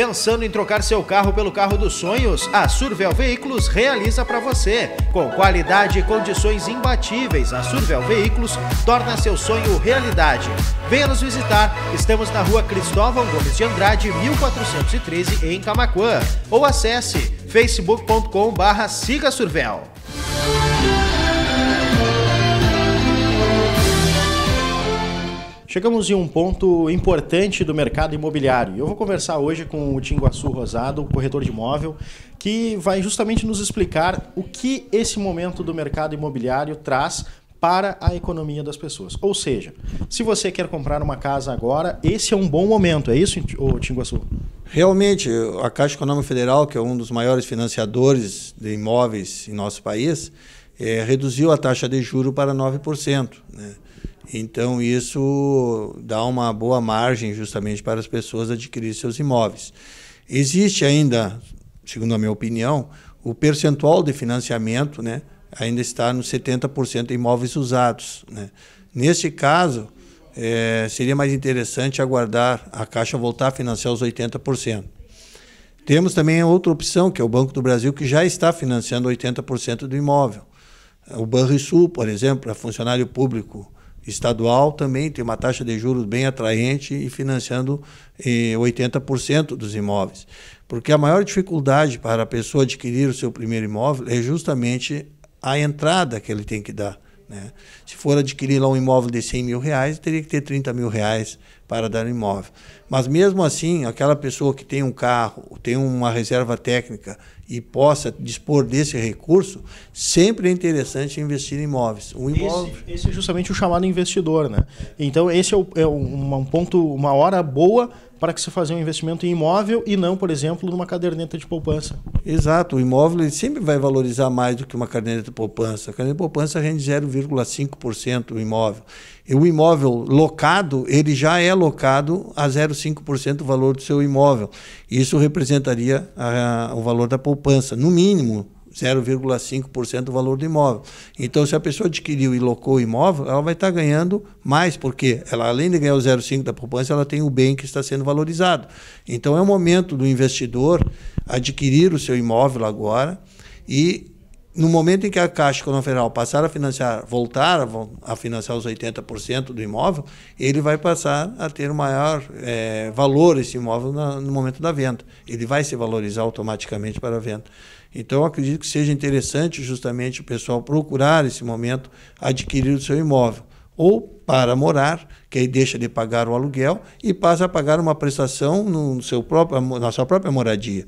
Pensando em trocar seu carro pelo carro dos sonhos, a Survel Veículos realiza para você. Com qualidade e condições imbatíveis, a Survel Veículos torna seu sonho realidade. Venha nos visitar, estamos na rua Cristóvão Gomes de Andrade, 1413, em Camacuã. Ou acesse facebook.com barra Siga Survel. Chegamos em um ponto importante do mercado imobiliário. Eu vou conversar hoje com o Tinguaçu Rosado, corretor de imóvel, que vai justamente nos explicar o que esse momento do mercado imobiliário traz para a economia das pessoas. Ou seja, se você quer comprar uma casa agora, esse é um bom momento, é isso, Tinguaçu? Realmente, a Caixa Econômica Federal, que é um dos maiores financiadores de imóveis em nosso país, é, reduziu a taxa de juro para 9%. Né? Então, isso dá uma boa margem justamente para as pessoas adquirirem seus imóveis. Existe ainda, segundo a minha opinião, o percentual de financiamento né, ainda está nos 70% de imóveis usados. Né? Neste caso, é, seria mais interessante aguardar a Caixa voltar a financiar os 80%. Temos também outra opção, que é o Banco do Brasil, que já está financiando 80% do imóvel. O Banrisul, por exemplo, para é funcionário público estadual também tem uma taxa de juros bem atraente e financiando eh, 80% dos imóveis. Porque a maior dificuldade para a pessoa adquirir o seu primeiro imóvel é justamente a entrada que ele tem que dar. Né? Se for adquirir lá um imóvel de 100 mil reais, teria que ter 30 mil reais para dar imóvel. Mas mesmo assim, aquela pessoa que tem um carro, tem uma reserva técnica e possa dispor desse recurso, sempre é interessante investir em imóveis. Um imóvel... esse, esse é justamente o chamado investidor, né? Então esse é, o, é um, um ponto, uma hora boa para que você fazer um investimento em imóvel e não, por exemplo, numa caderneta de poupança. Exato, o imóvel ele sempre vai valorizar mais do que uma caderneta de poupança. A caderneta de poupança rende 0,5% o imóvel o imóvel locado, ele já é locado a 0,5% do valor do seu imóvel. Isso representaria a, a, o valor da poupança, no mínimo 0,5% do valor do imóvel. Então, se a pessoa adquiriu e locou o imóvel, ela vai estar ganhando mais, porque ela, além de ganhar o 0,5% da poupança, ela tem o bem que está sendo valorizado. Então, é o momento do investidor adquirir o seu imóvel agora e no momento em que a Caixa Econômica Federal passar a financiar, voltar a, financiar os 80% do imóvel, ele vai passar a ter um maior é, valor esse imóvel na, no momento da venda. Ele vai se valorizar automaticamente para a venda. Então, acredito que seja interessante justamente o pessoal procurar esse momento adquirir o seu imóvel ou para morar, que aí deixa de pagar o aluguel e passa a pagar uma prestação no seu próprio, na sua própria moradia.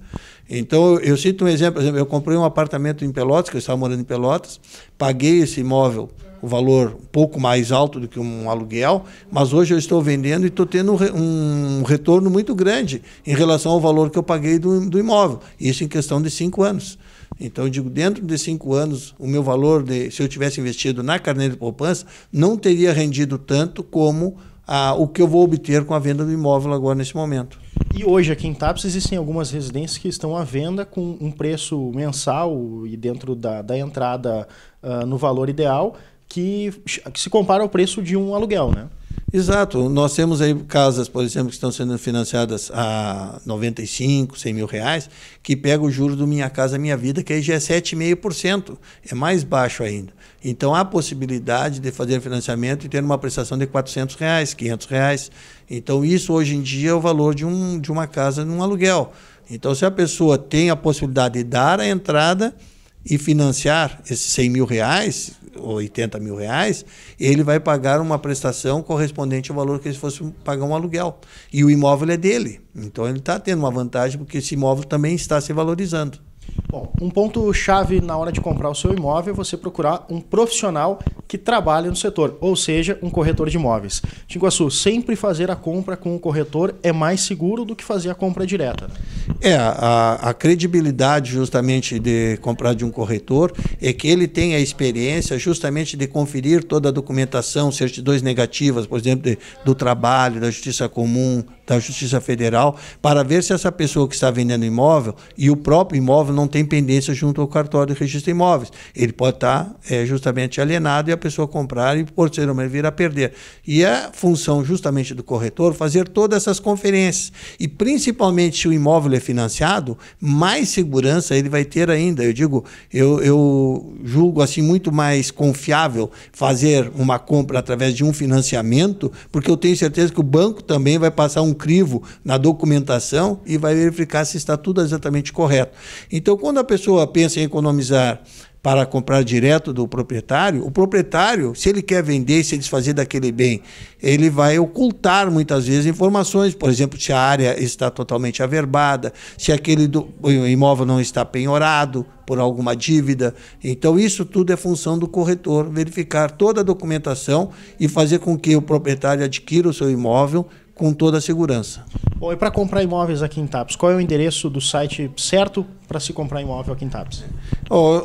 Então, eu cito um exemplo, por exemplo, eu comprei um apartamento em Pelotas, que eu estava morando em Pelotas, paguei esse imóvel, o valor um pouco mais alto do que um aluguel, mas hoje eu estou vendendo e estou tendo um retorno muito grande em relação ao valor que eu paguei do, do imóvel, isso em questão de cinco anos. Então, eu digo, dentro de cinco anos, o meu valor, de, se eu tivesse investido na carneira de poupança, não teria rendido tanto como a o que eu vou obter com a venda do imóvel agora nesse momento. E hoje aqui em Taps, existem algumas residências que estão à venda com um preço mensal e dentro da, da entrada uh, no valor ideal que, que se compara ao preço de um aluguel, né? Exato. Nós temos aí casas, por exemplo, que estão sendo financiadas a 95, 100 mil reais, que pega o juro do Minha Casa Minha Vida, que aí já é 7,5%. É mais baixo ainda. Então, há possibilidade de fazer financiamento e ter uma prestação de 400 reais, 500 reais. Então, isso hoje em dia é o valor de, um, de uma casa num aluguel. Então, se a pessoa tem a possibilidade de dar a entrada e financiar esses 100 mil reais, ou 80 mil reais, ele vai pagar uma prestação correspondente ao valor que ele fosse pagar um aluguel. E o imóvel é dele. Então ele está tendo uma vantagem porque esse imóvel também está se valorizando. Bom, um ponto chave na hora de comprar o seu imóvel é você procurar um profissional que trabalha no setor, ou seja, um corretor de imóveis. Tinguaçu, sempre fazer a compra com o corretor é mais seguro do que fazer a compra direta. É, a, a credibilidade justamente de comprar de um corretor é que ele tem a experiência justamente de conferir toda a documentação, certidões negativas, por exemplo, de, do trabalho, da justiça comum, da Justiça Federal para ver se essa pessoa que está vendendo imóvel e o próprio imóvel não tem pendência junto ao cartório de registro de imóveis. Ele pode estar tá, é, justamente alienado e a pessoa comprar e, por ser posteriormente, vir a perder. E é função justamente do corretor fazer todas essas conferências. E, principalmente, se o imóvel é financiado, mais segurança ele vai ter ainda. Eu digo, eu, eu julgo assim muito mais confiável fazer uma compra através de um financiamento, porque eu tenho certeza que o banco também vai passar um crivo na documentação e vai verificar se está tudo exatamente correto. Então, quando a pessoa pensa em economizar para comprar direto do proprietário, o proprietário, se ele quer vender, se desfazer daquele bem, ele vai ocultar muitas vezes informações, por exemplo, se a área está totalmente averbada, se aquele do, imóvel não está penhorado por alguma dívida. Então, isso tudo é função do corretor verificar toda a documentação e fazer com que o proprietário adquira o seu imóvel com toda a segurança. Bom, e para comprar imóveis aqui em Taps, qual é o endereço do site certo para se comprar imóvel aqui em Tapes.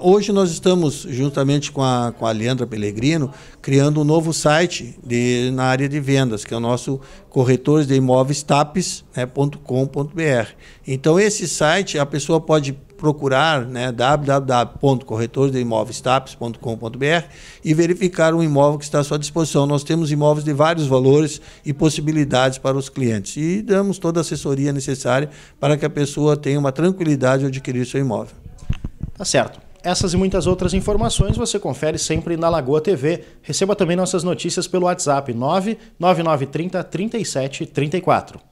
Hoje nós estamos, juntamente com a, com a Leandra Pellegrino, criando um novo site de, na área de vendas, que é o nosso corretores de imóveis tapes.com.br. Né, então, esse site a pessoa pode procurar né, www.corretoresdeimoveistapes.com.br e verificar um imóvel que está à sua disposição. Nós temos imóveis de vários valores e possibilidades para os clientes e damos toda a assessoria necessária para que a pessoa tenha uma tranquilidade ao adquirir adquirir seu imóvel. Tá certo. Essas e muitas outras informações você confere sempre na Lagoa TV. Receba também nossas notícias pelo WhatsApp 99930 3734.